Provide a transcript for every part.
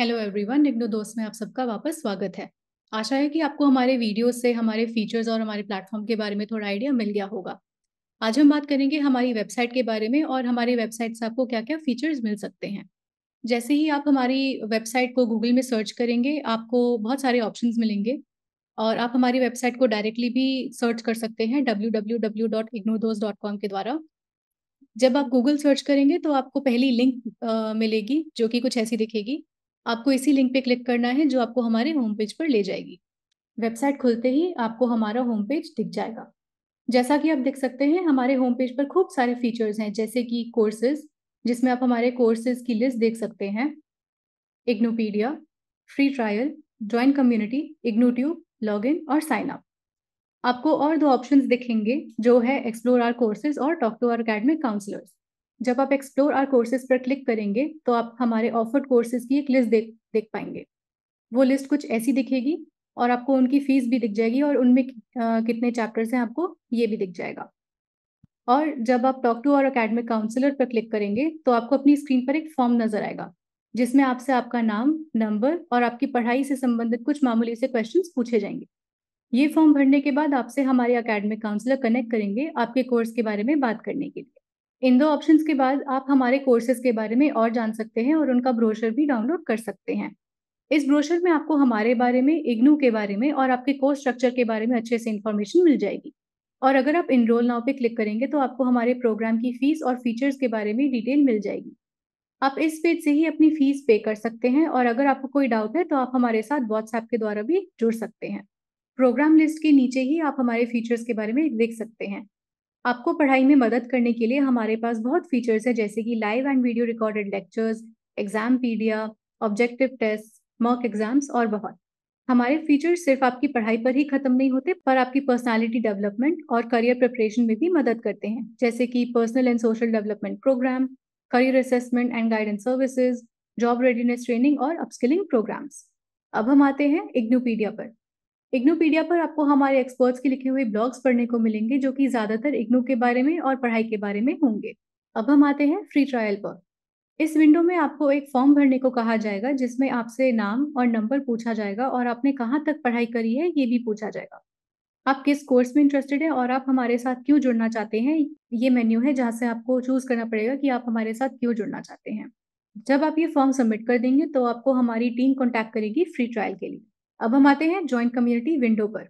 hello everyone IGNOU दोस्त में आप सबका वापस स्वागत है आशा है कि आपको हमारे वीडियो से हमारे फीचर्स और हमारे प्लेटफॉर्म के बारे में थोड़ा आइडिया मिल गया होगा आज हम बात करेंगे हमारी वेबसाइट के बारे में और हमारी वेबसाइट से आपको क्या क्या फीचर्स मिल सकते हैं जैसे ही आप हमारी वेबसाइट को गूगल में सर्च करेंगे आपको बहुत सारे ऑप्शन मिलेंगे और आप हमारी वेबसाइट को डायरेक्टली भी सर्च कर सकते हैं डब्ल्यू के द्वारा जब आप गूगल सर्च करेंगे तो आपको पहली लिंक आ, मिलेगी जो कि कुछ ऐसी दिखेगी आपको इसी लिंक पे क्लिक करना है जो आपको हमारे होम पेज पर ले जाएगी वेबसाइट खुलते ही आपको हमारा होम पेज दिख जाएगा जैसा कि आप देख सकते हैं हमारे होम पेज पर खूब सारे फीचर्स हैं जैसे कि कोर्सेज जिसमें आप हमारे कोर्सेज की लिस्ट देख सकते हैं Ignopedia free trial join community Ignotube in और साइन अप आपको और दो ऑप्शंस दिखेंगे जो है एक्सप्लोर आर कोर्सेज और talk to our academic counsellors जब आप एक्सप्लोर आर कोर्सेज पर क्लिक करेंगे तो आप हमारे ऑफर्ड कोर्सेज की एक लिस्ट देख देख पाएंगे वो लिस्ट कुछ ऐसी दिखेगी और आपको उनकी फीस भी दिख जाएगी और उनमें कितने चैप्टर्स हैं आपको ये भी दिख जाएगा और जब आप talk to our academic counsellor पर क्लिक करेंगे तो आपको अपनी स्क्रीन पर एक फॉर्म नजर आएगा जिसमें आपसे आपका नाम नंबर और आपकी पढ़ाई से संबंधित कुछ मामूली से क्वेश्चन पूछे जाएंगे ये फॉर्म भरने के बाद आपसे हमारे अकेडमिक काउंसिलर कनेक्ट करेंगे आपके कोर्स के बारे में बात करने के लिए इन दो ऑप्शंस के बाद आप हमारे कोर्सेज के बारे में और जान सकते हैं और उनका ब्रोशर भी डाउनलोड कर सकते हैं इस ब्रोशर में आपको हमारे बारे में इग्नू के बारे में और आपके कोर्स स्ट्रक्चर के बारे में अच्छे से इन्फॉर्मेशन मिल जाएगी और अगर आप इनरोल नाव पे क्लिक करेंगे तो आपको हमारे प्रोग्राम की फीस और फीचर्स के बारे में डिटेल मिल जाएगी आप इस पेज से ही अपनी फीस पे कर सकते हैं और अगर आपको कोई डाउट है तो आप हमारे साथ व्हाट्सएप के द्वारा भी जुड़ सकते हैं प्रोग्राम लिस्ट के नीचे ही आप हमारे फीचर्स के बारे में देख सकते हैं आपको पढ़ाई में मदद करने के लिए हमारे पास बहुत फीचर्स है जैसे कि live and video recorded lectures exampedia objective test mock exams और बहुत हमारे फीचर्स सिर्फ आपकी पढ़ाई पर ही खत्म नहीं होते पर आपकी पर्सनालिटी डेवलपमेंट और करियर प्रिपरेशन में भी मदद करते हैं जैसे कि personal and social development programme career assessment and guidance services job readiness training और अपस्किलिंग प्रोग्राम्स अब हम आते हैं इग्नोपीडिया पर इग्नोपीडिया पर आपको हमारे एक्सपर्ट्स के लिखे हुए ब्लॉग्स पढ़ने को मिलेंगे जो कि ज्यादातर इग्नो के बारे में और पढ़ाई के बारे में होंगे अब हम आते हैं फ्री ट्रायल पर इस विंडो में आपको एक फॉर्म भरने को कहा जाएगा जिसमें आपसे नाम और नंबर पूछा जाएगा और आपने कहाँ तक पढ़ाई करी है ये भी पूछा जाएगा आप किस कोर्स में इंटरेस्टेड है और आप हमारे साथ क्यों जुड़ना चाहते हैं ये मेन्यू है जहाँ से आपको चूज करना पड़ेगा कि आप हमारे साथ क्यों जुड़ना चाहते हैं जब आप ये फॉर्म सबमिट कर देंगे तो आपको हमारी टीम कॉन्टैक्ट करेगी फ्री ट्रायल के लिए अब हम आते हैं ज्वाइन कम्युनिटी विंडो पर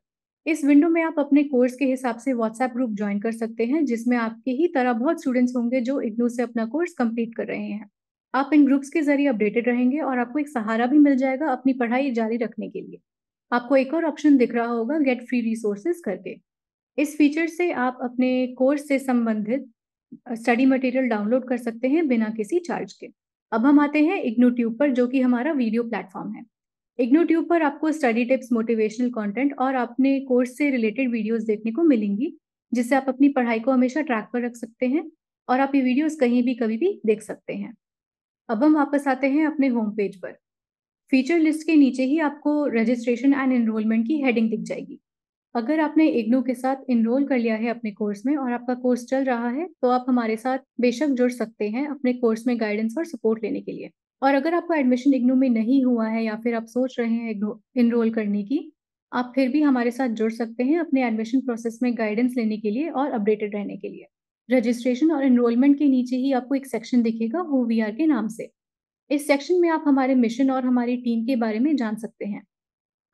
इस विंडो में आप अपने कोर्स के हिसाब से व्हाट्सएप ग्रुप ज्वाइन कर सकते हैं जिसमें आपके ही तरह बहुत स्टूडेंट्स होंगे जो इग्नू से अपना कोर्स कंप्लीट कर रहे हैं आप इन ग्रुप्स के जरिए अपडेटेड रहेंगे और आपको एक सहारा भी मिल जाएगा अपनी पढ़ाई जारी रखने के लिए आपको एक और ऑप्शन दिख रहा होगा गेट फ्री रिसोर्सेज करके इस फीचर से आप अपने कोर्स से संबंधित स्टडी मटेरियल डाउनलोड कर सकते हैं बिना किसी चार्ज के अब हम आते हैं इग्नू ट्यूब पर जो कि हमारा वीडियो प्लेटफॉर्म है इग्नो ट्यूब पर आपको स्टडी टिप्स मोटिवेशनल कंटेंट और अपने कोर्स से रिलेटेड वीडियोस देखने को मिलेंगी जिससे आप अपनी पढ़ाई को हमेशा ट्रैक पर रख सकते हैं और आप ये वीडियोस कहीं भी कभी भी देख सकते हैं अब हम वापस आते हैं अपने होम पेज पर फीचर लिस्ट के नीचे ही आपको रजिस्ट्रेशन एंड एनरोलमेंट की हेडिंग दिख जाएगी अगर आपने इग्नो के साथ इनरोल कर लिया है अपने कोर्स में और आपका कोर्स चल रहा है तो आप हमारे साथ बेशक जुड़ सकते हैं अपने कोर्स में गाइडेंस और सपोर्ट लेने के लिए और अगर आपको एडमिशन इग्नू में नहीं हुआ है या फिर आप सोच रहे हैं इनरोल करने की आप फिर भी हमारे साथ जुड़ सकते हैं अपने एडमिशन प्रोसेस में गाइडेंस लेने के लिए और अपडेटेड रहने के लिए रजिस्ट्रेशन और इनरोलमेंट के नीचे ही आपको एक सेक्शन दिखेगा हु वी आर के नाम से इस सेक्शन में आप हमारे मिशन और हमारी टीम के बारे में जान सकते हैं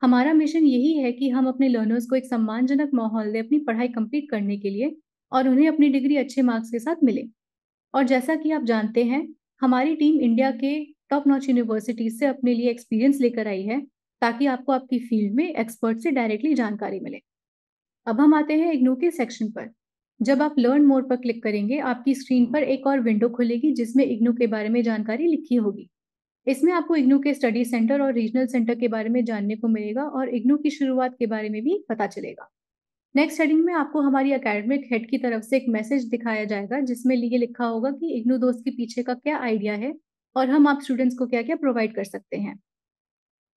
हमारा मिशन यही है कि हम अपने लर्नर्स को एक सम्मानजनक माहौल दें अपनी पढ़ाई कंप्लीट करने के लिए और उन्हें अपनी डिग्री अच्छे मार्क्स के साथ मिले और जैसा कि आप जानते हैं हमारी टीम इंडिया के टॉप नॉच यूनिवर्सिटी से अपने लिए एक्सपीरियंस लेकर आई है ताकि आपको आपकी फील्ड में एक्सपर्ट से डायरेक्टली जानकारी मिले अब हम आते हैं इग्नू के सेक्शन पर जब आप लर्न मोर पर क्लिक करेंगे आपकी स्क्रीन पर एक और विंडो खुलेगी जिसमें इग्नू के बारे में जानकारी लिखी होगी इसमें आपको इग्नू के स्टडी सेंटर और रीजनल सेंटर के बारे में जानने को मिलेगा और इग्नू की शुरुआत के बारे में भी पता चलेगा नेक्स्ट हेडिंग में आपको हमारी अकेडमिक हेड की तरफ से एक मैसेज दिखाया जाएगा जिसमें ये लिखा होगा कि इग्नू दोस्त के पीछे का क्या आइडिया है और हम आप स्टूडेंट्स को क्या क्या प्रोवाइड कर सकते हैं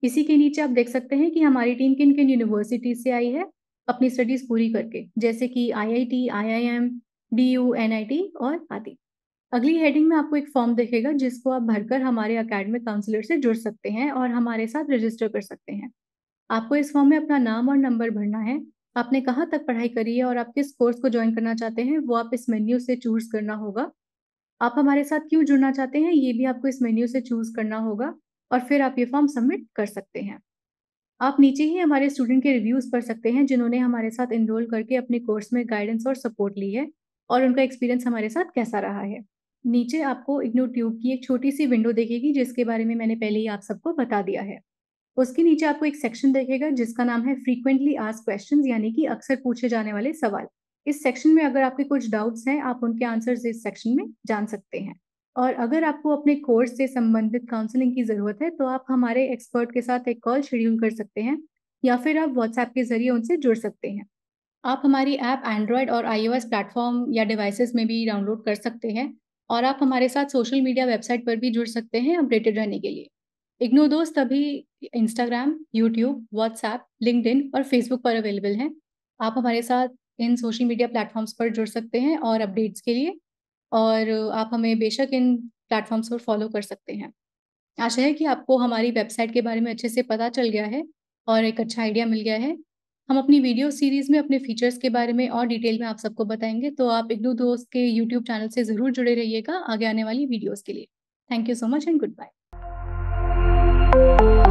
इसी के नीचे आप देख सकते हैं कि हमारी टीम किन किन यूनिवर्सिटीज से आई है अपनी स्टडीज पूरी करके जैसे कि आईआईटी, आईआईएम, बीयू, एनआईटी और आदि अगली हेडिंग में आपको एक फॉर्म देखेगा जिसको आप भरकर हमारे अकेडमिक काउंसिलर से जुड़ सकते हैं और हमारे साथ रजिस्टर कर सकते हैं आपको इस फॉर्म में अपना नाम और नंबर भरना है आपने कहाँ तक पढ़ाई करी है और आप किस कोर्स को ज्वाइन करना चाहते हैं वो आप इस मेन्यू से चूज करना होगा आप हमारे साथ क्यों जुड़ना चाहते हैं ये भी आपको इस मेन्यू से चूज करना होगा और फिर आप ये फॉर्म सबमिट कर सकते हैं आप नीचे ही हमारे स्टूडेंट के रिव्यूज पढ़ सकते हैं जिन्होंने हमारे साथ इनरोल करके अपने कोर्स में गाइडेंस और सपोर्ट ली है और उनका एक्सपीरियंस हमारे साथ कैसा रहा है नीचे आपको इग्नो ट्यूब की एक छोटी सी विंडो देखेगी जिसके बारे में मैंने पहले ही आप सबको बता दिया है उसके नीचे आपको एक सेक्शन देखेगा जिसका नाम है फ्रीक्वेंटली आज क्वेश्चन यानी कि अक्सर पूछे जाने वाले सवाल इस सेक्शन में अगर आपके कुछ डाउट्स हैं आप उनके आंसर्स इस सेक्शन में जान सकते हैं और अगर आपको अपने कोर्स से संबंधित काउंसलिंग की ज़रूरत है तो आप हमारे एक्सपर्ट के साथ एक कॉल शेड्यूल कर सकते हैं या फिर आप व्हाट्सएप के जरिए उनसे जुड़ सकते हैं आप हमारी ऐप एंड्रॉयड और एस प्लेटफॉर्म या डिवाइसेस में भी डाउनलोड कर सकते हैं और आप हमारे साथ सोशल मीडिया वेबसाइट पर भी जुड़ सकते हैं अपडेटेड रहने के लिए इग्नो दोस्त अभी इंस्टाग्राम यूट्यूब व्हाट्सएप लिंकड और फेसबुक पर अवेलेबल हैं आप हमारे साथ इन सोशल मीडिया प्लेटफॉर्म्स पर जुड़ सकते हैं और अपडेट्स के लिए और आप हमें बेशक इन प्लेटफॉर्म्स पर फॉलो कर सकते हैं आशा है कि आपको हमारी वेबसाइट के बारे में अच्छे से पता चल गया है और एक अच्छा आइडिया मिल गया है हम अपनी वीडियो सीरीज में अपने फीचर्स के बारे में और डिटेल में आप सबको बताएंगे तो आप इग्नू दोस्त के यूट्यूब चैनल से जरूर जुड़े रहिएगा आगे आने वाली वीडियोज़ के लिए thank you so much and good bye